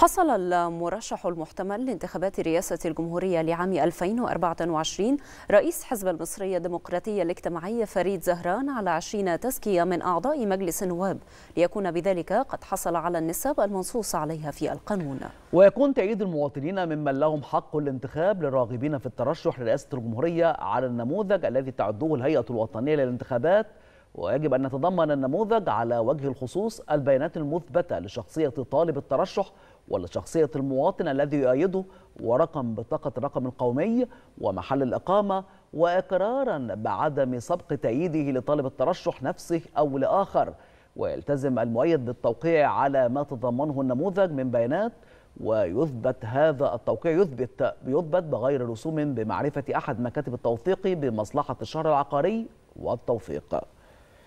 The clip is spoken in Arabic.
حصل المرشح المحتمل لانتخابات رئاسة الجمهورية لعام 2024 رئيس حزب المصرية الديمقراطية الاجتماعية فريد زهران على 20 تزكية من أعضاء مجلس النواب ليكون بذلك قد حصل على النسب المنصوص عليها في القانون ويكون تأييد المواطنين ممن لهم حق الانتخاب للراغبين في الترشح لرئاسة الجمهورية على النموذج الذي تعده الهيئة الوطنية للانتخابات ويجب أن نتضمن النموذج على وجه الخصوص البيانات المثبتة لشخصية طالب الترشح ولشخصية المواطن الذي يؤيده ورقم بطاقة الرقم القومي ومحل الإقامة وإقرارا بعدم سبق تأييده لطالب الترشح نفسه أو لآخر ويلتزم المؤيد بالتوقيع على ما تضمنه النموذج من بيانات ويثبت هذا التوقيع يثبت يثبت بغير رسوم بمعرفة أحد مكاتب التوثيق بمصلحة الشهر العقاري والتوثيق